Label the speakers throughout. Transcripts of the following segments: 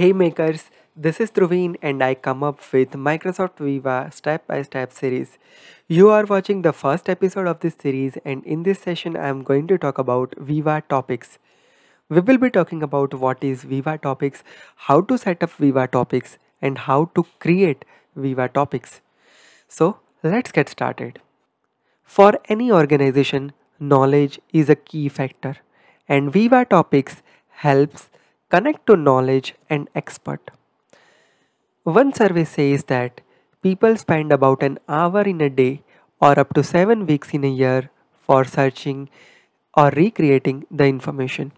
Speaker 1: Hey makers, this is Truveen and I come up with Microsoft Viva step by step series. You are watching the first episode of this series and in this session I am going to talk about Viva topics. We will be talking about what is Viva topics, how to set up Viva topics and how to create Viva topics. So let's get started. For any organization, knowledge is a key factor and Viva topics helps connect to knowledge and expert. One survey says that people spend about an hour in a day or up to 7 weeks in a year for searching or recreating the information.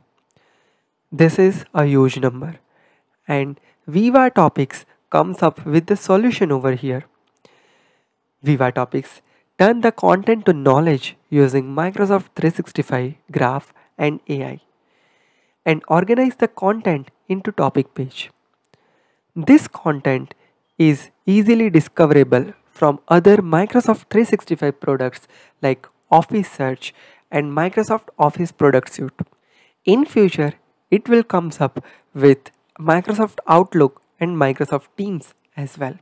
Speaker 1: This is a huge number and Viva Topics comes up with the solution over here. Viva Topics turn the content to knowledge using Microsoft 365 Graph and AI and organize the content into topic page. This content is easily discoverable from other Microsoft 365 products like Office Search and Microsoft Office Product Suite. In future, it will comes up with Microsoft Outlook and Microsoft Teams as well.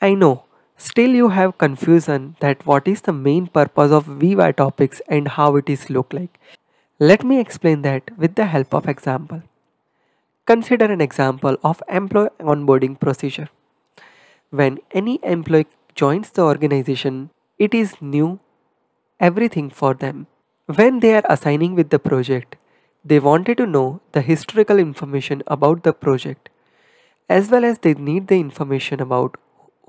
Speaker 1: I know, still you have confusion that what is the main purpose of Viva topics and how it is look like. Let me explain that with the help of example. Consider an example of employee onboarding procedure. When any employee joins the organization, it is new everything for them. When they are assigning with the project, they wanted to know the historical information about the project as well as they need the information about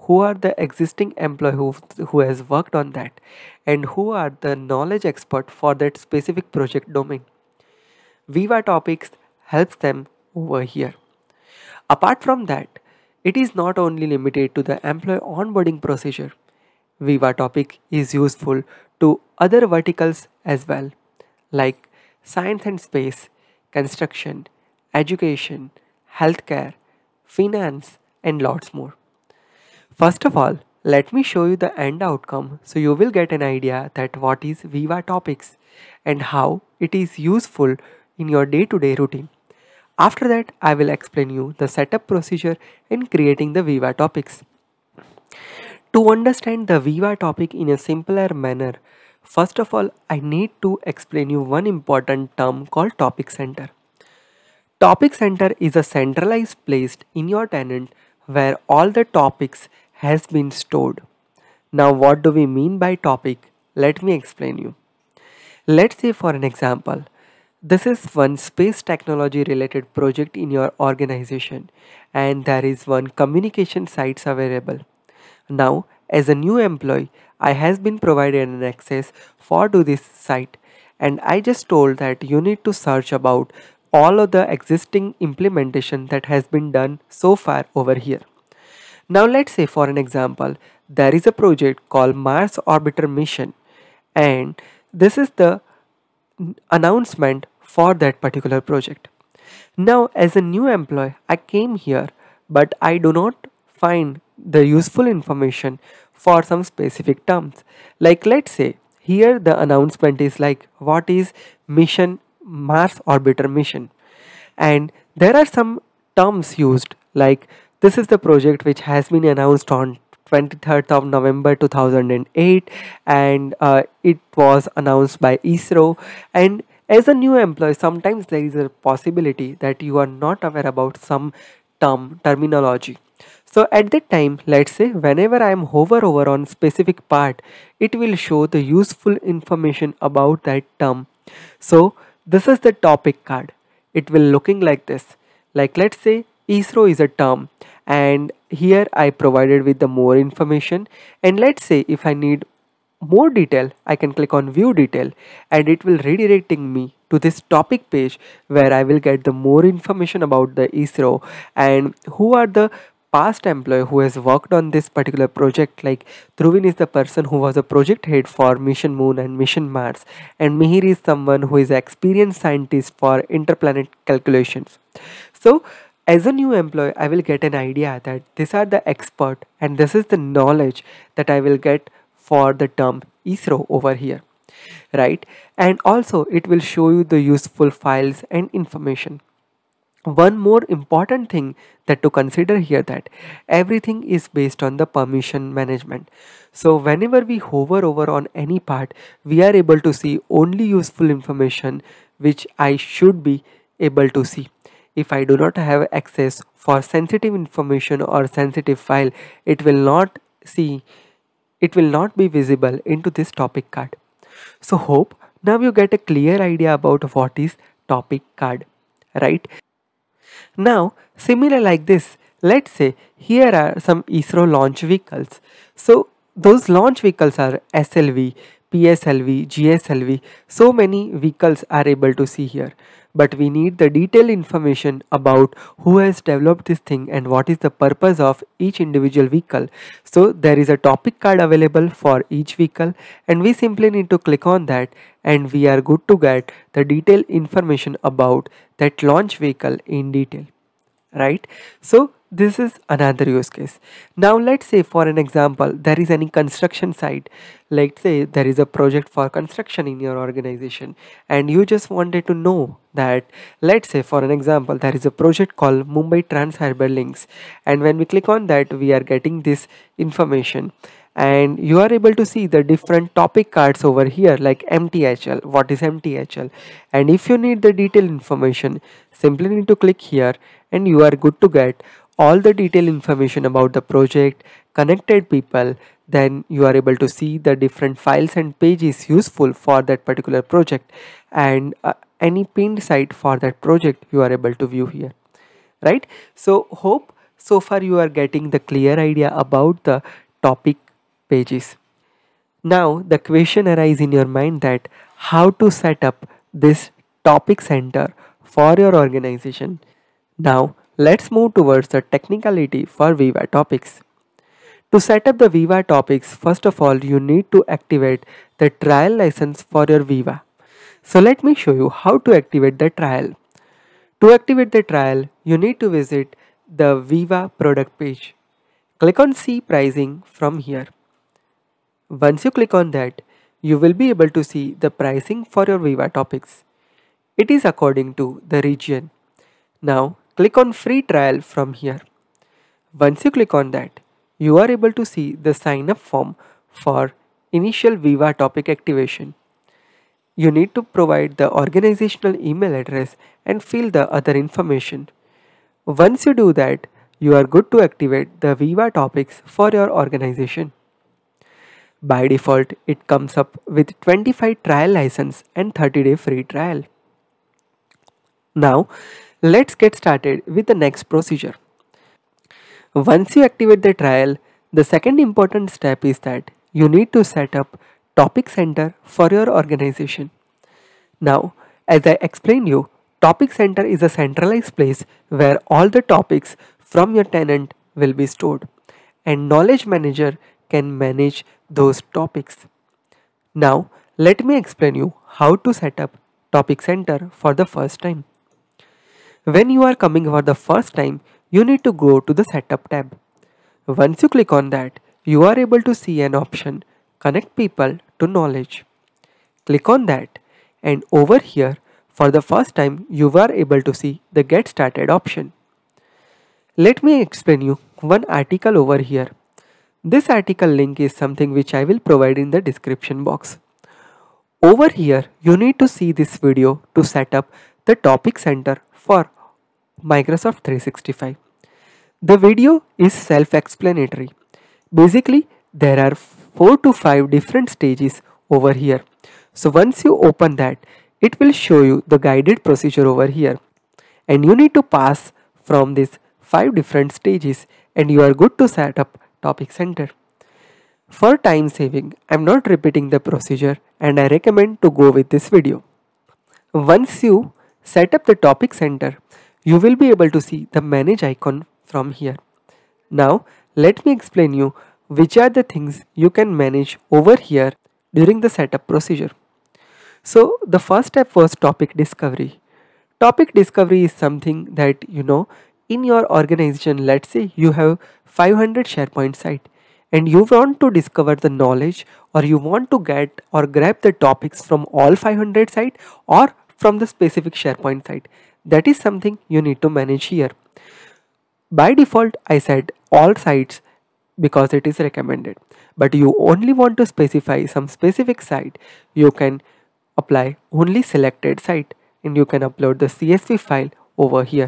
Speaker 1: who are the existing employee who, who has worked on that and who are the knowledge expert for that specific project domain viva topics helps them over here apart from that it is not only limited to the employee onboarding procedure viva topic is useful to other verticals as well like science and space construction education healthcare finance and lots more First of all, let me show you the end outcome so you will get an idea that what is Viva Topics and how it is useful in your day-to-day -day routine. After that, I will explain you the setup procedure in creating the Viva Topics. To understand the Viva topic in a simpler manner, first of all, I need to explain you one important term called Topic Center. Topic Center is a centralized place in your tenant where all the topics has been stored. Now what do we mean by topic? Let me explain you. Let's say for an example, this is one space technology related project in your organization and there is one communication sites available. Now as a new employee, I has been provided an access for to this site and I just told that you need to search about all of the existing implementation that has been done so far over here. Now let's say for an example, there is a project called Mars Orbiter Mission and this is the announcement for that particular project. Now as a new employee, I came here but I do not find the useful information for some specific terms. Like let's say here the announcement is like what is mission Mars orbiter mission and there are some terms used like this is the project which has been announced on 23rd of November 2008 and uh, it was announced by ISRO and as a new employee sometimes there is a possibility that you are not aware about some term terminology so at that time let's say whenever I am hover over on specific part it will show the useful information about that term so this is the topic card it will looking like this like let's say ISRO is a term and here I provided with the more information and let's say if I need more detail I can click on view detail and it will redirecting me to this topic page where I will get the more information about the ISRO and who are the past employee who has worked on this particular project like Truvin is the person who was a project head for Mission Moon and Mission Mars and Mihir is someone who is experienced scientist for interplanet calculations. So as a new employee, I will get an idea that these are the expert and this is the knowledge that I will get for the term ISRO over here, right? And also it will show you the useful files and information. One more important thing that to consider here that everything is based on the permission management. So whenever we hover over on any part, we are able to see only useful information which I should be able to see if I do not have access for sensitive information or sensitive file it will not see it will not be visible into this topic card. So hope now you get a clear idea about what is topic card right. Now similar like this let's say here are some ISRO launch vehicles. So those launch vehicles are SLV, PSLV, GSLV so many vehicles are able to see here but we need the detailed information about who has developed this thing and what is the purpose of each individual vehicle. So there is a topic card available for each vehicle and we simply need to click on that and we are good to get the detailed information about that launch vehicle in detail right so this is another use case. Now let's say for an example, there is any construction site. Let's say there is a project for construction in your organization and you just wanted to know that let's say for an example, there is a project called Mumbai Trans-Harbour Links and when we click on that, we are getting this information and you are able to see the different topic cards over here like MTHL, what is MTHL and if you need the detailed information, simply need to click here and you are good to get all the detailed information about the project, connected people, then you are able to see the different files and pages useful for that particular project and uh, any pinned site for that project you are able to view here right so hope so far you are getting the clear idea about the topic pages now the question arises in your mind that how to set up this topic center for your organization now Let's move towards the technicality for Viva topics. To set up the Viva topics, first of all, you need to activate the trial license for your Viva. So let me show you how to activate the trial. To activate the trial, you need to visit the Viva product page. Click on see pricing from here. Once you click on that, you will be able to see the pricing for your Viva topics. It is according to the region. Now Click on free trial from here. Once you click on that, you are able to see the sign up form for initial Viva topic activation. You need to provide the organizational email address and fill the other information. Once you do that, you are good to activate the Viva topics for your organization. By default, it comes up with 25 trial license and 30 day free trial. Now, Let's get started with the next procedure. Once you activate the trial, the second important step is that you need to set up topic center for your organization. Now, as I explained you, topic center is a centralized place where all the topics from your tenant will be stored and knowledge manager can manage those topics. Now, let me explain you how to set up topic center for the first time. When you are coming for the first time, you need to go to the setup tab. Once you click on that, you are able to see an option connect people to knowledge. Click on that and over here for the first time you are able to see the get started option. Let me explain you one article over here. This article link is something which I will provide in the description box. Over here you need to see this video to set up the topic center for Microsoft 365. The video is self-explanatory. Basically, there are 4 to 5 different stages over here. So once you open that, it will show you the guided procedure over here. And you need to pass from these 5 different stages and you are good to set up Topic Center. For time saving, I'm not repeating the procedure and I recommend to go with this video. Once you set up the Topic Center, you will be able to see the manage icon from here. Now let me explain you which are the things you can manage over here during the setup procedure. So the first step was topic discovery. Topic discovery is something that you know in your organization let's say you have 500 SharePoint site and you want to discover the knowledge or you want to get or grab the topics from all 500 site or from the specific SharePoint site. That is something you need to manage here. By default, I said all sites because it is recommended. But you only want to specify some specific site, you can apply only selected site and you can upload the CSV file over here.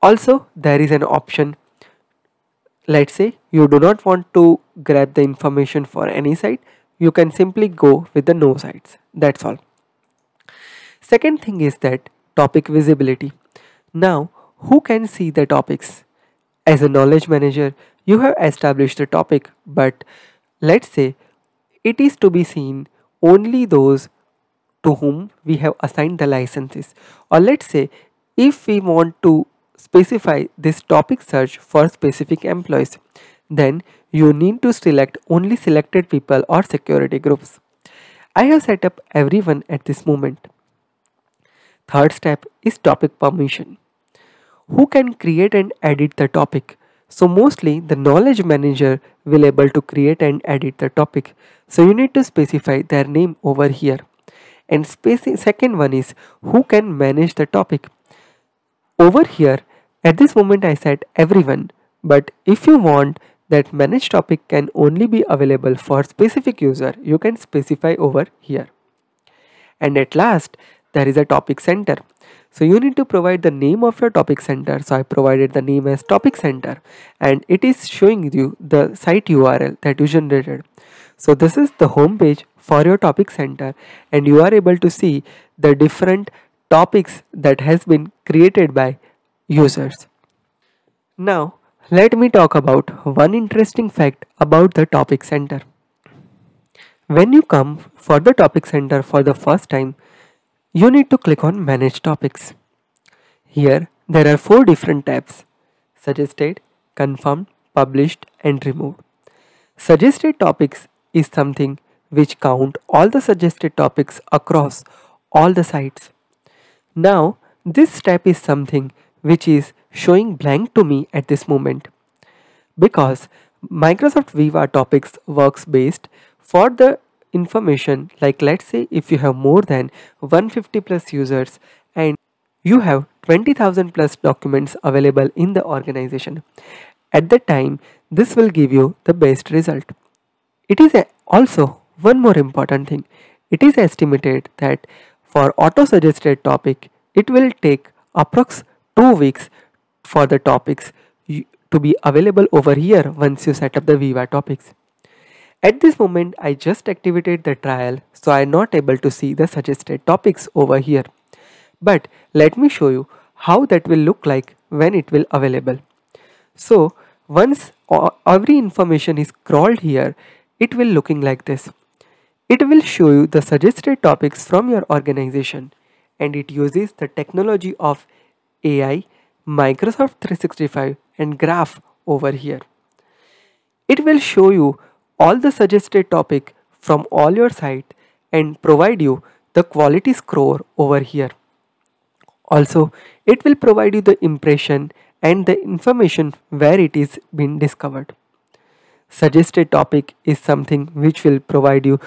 Speaker 1: Also, there is an option. Let's say you do not want to grab the information for any site, you can simply go with the no sites. That's all. Second thing is that topic visibility. Now, who can see the topics? As a knowledge manager, you have established the topic, but let's say it is to be seen only those to whom we have assigned the licenses. Or let's say if we want to specify this topic search for specific employees, then you need to select only selected people or security groups. I have set up everyone at this moment. Third step is topic permission. Who can create and edit the topic? So mostly the knowledge manager will able to create and edit the topic. So you need to specify their name over here. And second one is who can manage the topic. Over here at this moment I said everyone but if you want that manage topic can only be available for specific user you can specify over here. And at last there is a topic center so you need to provide the name of your topic center so i provided the name as topic center and it is showing you the site url that you generated so this is the home page for your topic center and you are able to see the different topics that has been created by users now let me talk about one interesting fact about the topic center when you come for the topic center for the first time you need to click on manage topics. Here there are four different tabs suggested, confirmed, published and removed. Suggested topics is something which count all the suggested topics across all the sites. Now this tab is something which is showing blank to me at this moment because Microsoft Viva topics works based for the information like let's say if you have more than 150 plus users and you have 20,000 plus documents available in the organization. At that time, this will give you the best result. It is also one more important thing. It is estimated that for auto-suggested topic, it will take approx 2 weeks for the topics to be available over here once you set up the Viva topics. At this moment, I just activated the trial, so I am not able to see the suggested topics over here. But let me show you how that will look like when it will available. So once every information is crawled here, it will looking like this. It will show you the suggested topics from your organization and it uses the technology of AI, Microsoft 365 and Graph over here. It will show you all the suggested topic from all your site and provide you the quality score over here. Also, it will provide you the impression and the information where it is been discovered. Suggested topic is something which will provide you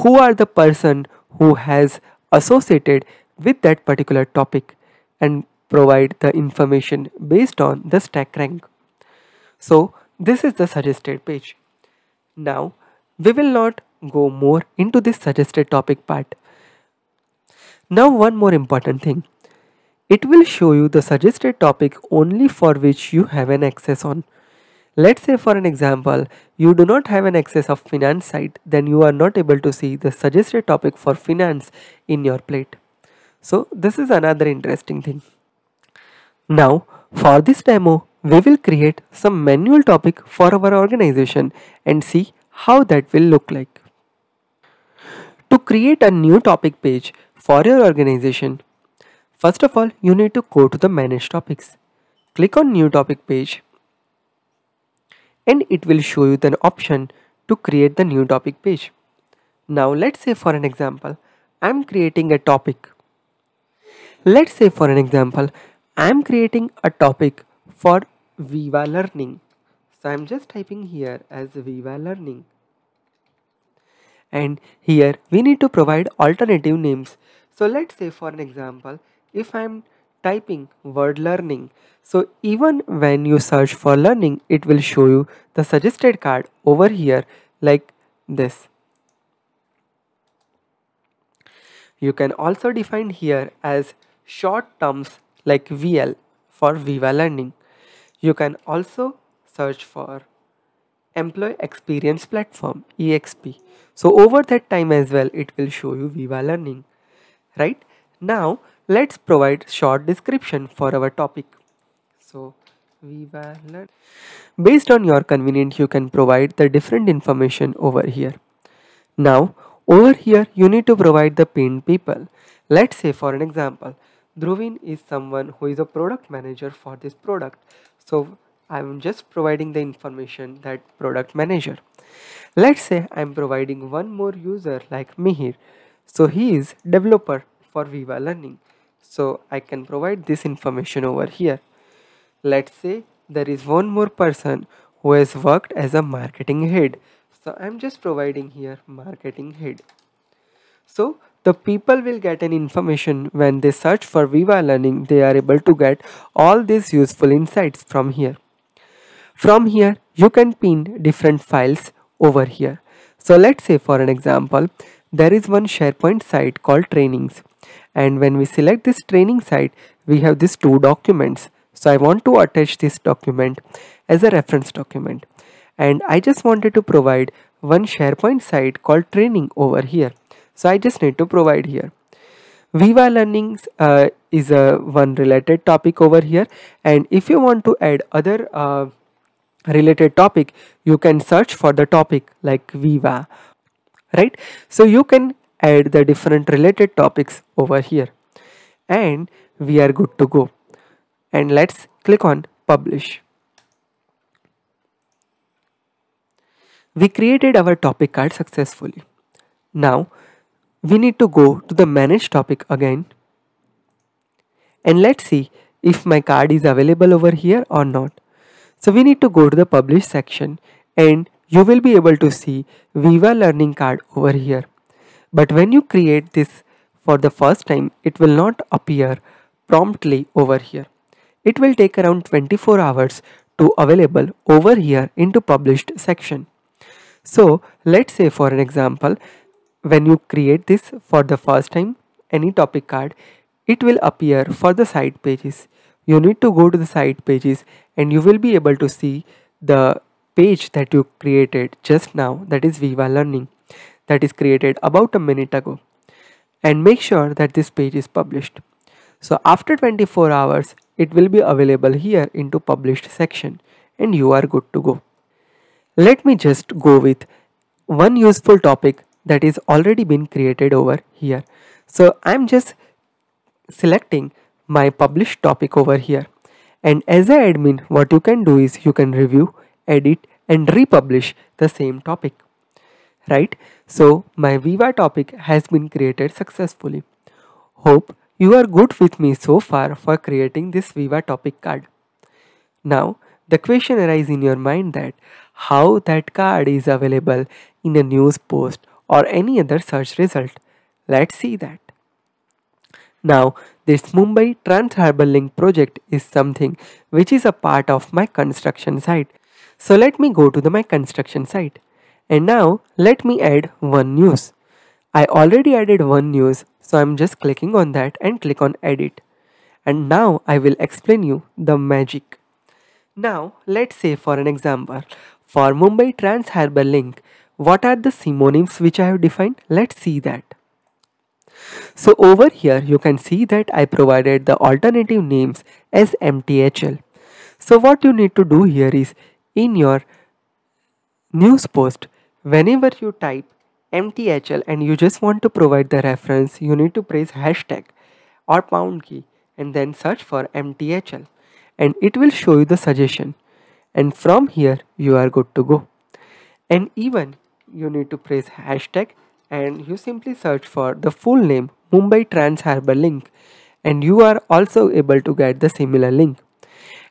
Speaker 1: who are the person who has associated with that particular topic and provide the information based on the stack rank. So this is the suggested page. Now, we will not go more into this suggested topic part. Now one more important thing. It will show you the suggested topic only for which you have an access on. Let's say for an example, you do not have an access of finance site, then you are not able to see the suggested topic for finance in your plate. So this is another interesting thing. Now for this demo, we will create some manual topic for our organization and see how that will look like. To create a new topic page for your organization, first of all you need to go to the manage topics. Click on new topic page and it will show you the option to create the new topic page. Now let's say for an example, I'm creating a topic. Let's say for an example, I'm creating a topic for Viva Learning. So I'm just typing here as Viva Learning. And here we need to provide alternative names. So let's say for an example, if I'm typing word learning. So even when you search for learning, it will show you the suggested card over here like this. You can also define here as short terms like VL for Viva Learning. You can also search for Employee Experience Platform EXP. So over that time as well, it will show you Viva Learning, right? Now let's provide short description for our topic. So Viva Learn. Based on your convenience, you can provide the different information over here. Now over here, you need to provide the pain people. Let's say for an example, Dhruvin is someone who is a product manager for this product. So I'm just providing the information that product manager. Let's say I'm providing one more user like Mihir. So he is developer for Viva Learning. So I can provide this information over here. Let's say there is one more person who has worked as a marketing head. So I'm just providing here marketing head. So the people will get an information when they search for Viva Learning they are able to get all these useful insights from here. From here you can pin different files over here. So let's say for an example there is one SharePoint site called trainings and when we select this training site we have these two documents. So I want to attach this document as a reference document and I just wanted to provide one SharePoint site called training over here. So I just need to provide here. Viva Learning uh, is a one related topic over here and if you want to add other uh, related topic you can search for the topic like Viva right so you can add the different related topics over here and we are good to go and let's click on publish we created our topic card successfully now we need to go to the manage topic again and let's see if my card is available over here or not. So we need to go to the publish section and you will be able to see Viva learning card over here. But when you create this for the first time, it will not appear promptly over here. It will take around 24 hours to available over here into published section. So let's say for an example, when you create this for the first time any topic card it will appear for the side pages you need to go to the side pages and you will be able to see the page that you created just now that is Viva Learning that is created about a minute ago and make sure that this page is published. So after 24 hours it will be available here into published section and you are good to go. Let me just go with one useful topic that is already been created over here. So I'm just selecting my published topic over here. And as an admin, what you can do is you can review, edit and republish the same topic. Right? So my Viva topic has been created successfully. Hope you are good with me so far for creating this Viva topic card. Now the question arises in your mind that how that card is available in a news post or any other search result. Let's see that. Now, this Mumbai Trans Harbour Link project is something which is a part of my construction site. So let me go to the, my construction site. And now let me add one news. I already added one news, so I'm just clicking on that and click on edit. And now I will explain you the magic. Now let's say for an example, for Mumbai Trans Harbour Link, what are the synonyms which I have defined? Let's see that. So over here you can see that I provided the alternative names as MTHL. So what you need to do here is in your news post whenever you type MTHL and you just want to provide the reference you need to press hashtag or pound key and then search for MTHL and it will show you the suggestion and from here you are good to go and even you need to press hashtag and you simply search for the full name Mumbai Trans Harbour link and you are also able to get the similar link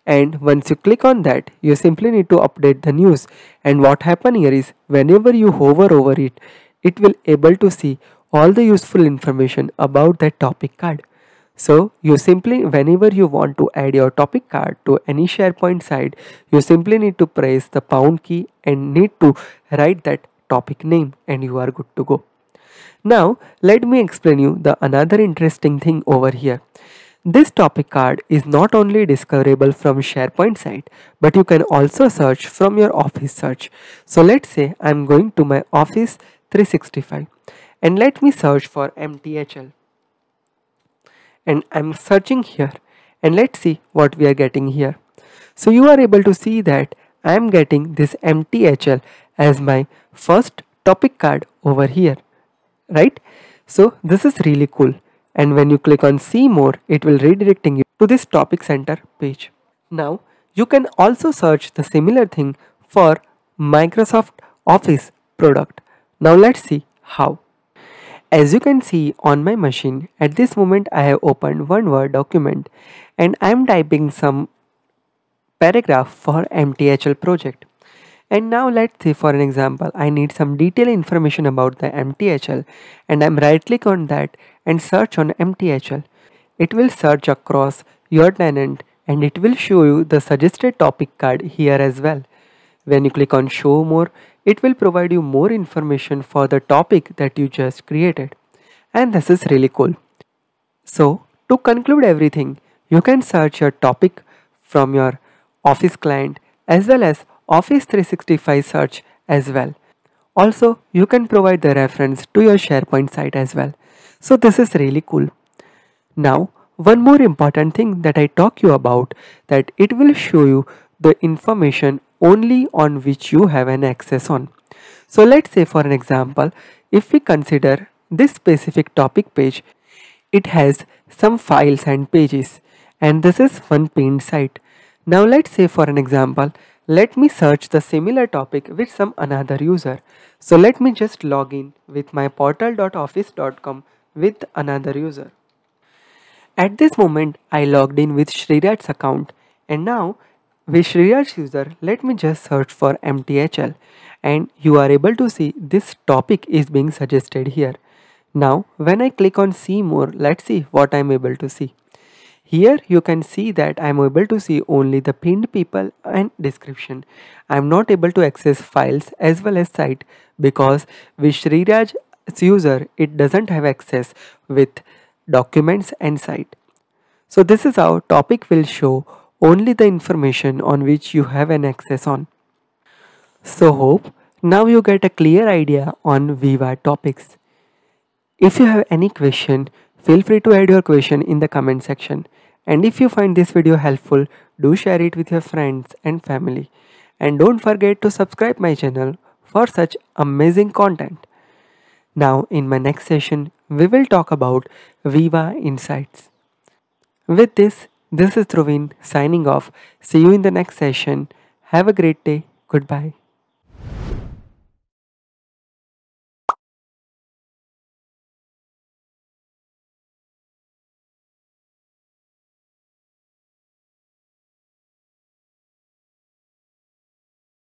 Speaker 1: and once you click on that you simply need to update the news and what happen here is whenever you hover over it it will able to see all the useful information about that topic card so you simply whenever you want to add your topic card to any sharepoint site you simply need to press the pound key and need to write that topic name and you are good to go. Now let me explain you the another interesting thing over here. This topic card is not only discoverable from SharePoint site but you can also search from your office search. So let's say I'm going to my office 365 and let me search for MTHL and I'm searching here and let's see what we are getting here. So you are able to see that I am getting this MTHL as my first topic card over here, right? So this is really cool. And when you click on see more, it will redirecting you to this topic center page. Now you can also search the similar thing for Microsoft Office product. Now let's see how. As you can see on my machine, at this moment I have opened one Word document and I am typing some paragraph for MTHL project. And now let's say for an example, I need some detailed information about the MTHL and I'm right click on that and search on MTHL. It will search across your tenant and it will show you the suggested topic card here as well. When you click on show more, it will provide you more information for the topic that you just created. And this is really cool. So to conclude everything, you can search your topic from your office client as well as Office 365 search as well. Also, you can provide the reference to your SharePoint site as well. So this is really cool. Now, one more important thing that I talk you about that it will show you the information only on which you have an access on. So let's say for an example, if we consider this specific topic page, it has some files and pages and this is one paint site. Now let's say for an example, let me search the similar topic with some another user. So let me just log in with my portal.office.com with another user. At this moment, I logged in with Shriraj's account and now with Shriraj's user, let me just search for MTHL and you are able to see this topic is being suggested here. Now, when I click on see more, let's see what I'm able to see. Here you can see that I am able to see only the pinned people and description. I am not able to access files as well as site because with Sriraj user it doesn't have access with documents and site. So this is how topic will show only the information on which you have an access on. So hope now you get a clear idea on Viva topics. If you have any question, Feel free to add your question in the comment section. And if you find this video helpful, do share it with your friends and family. And don't forget to subscribe my channel for such amazing content. Now in my next session, we will talk about Viva Insights. With this, this is Trovin signing off. See you in the next session. Have a great day. Goodbye.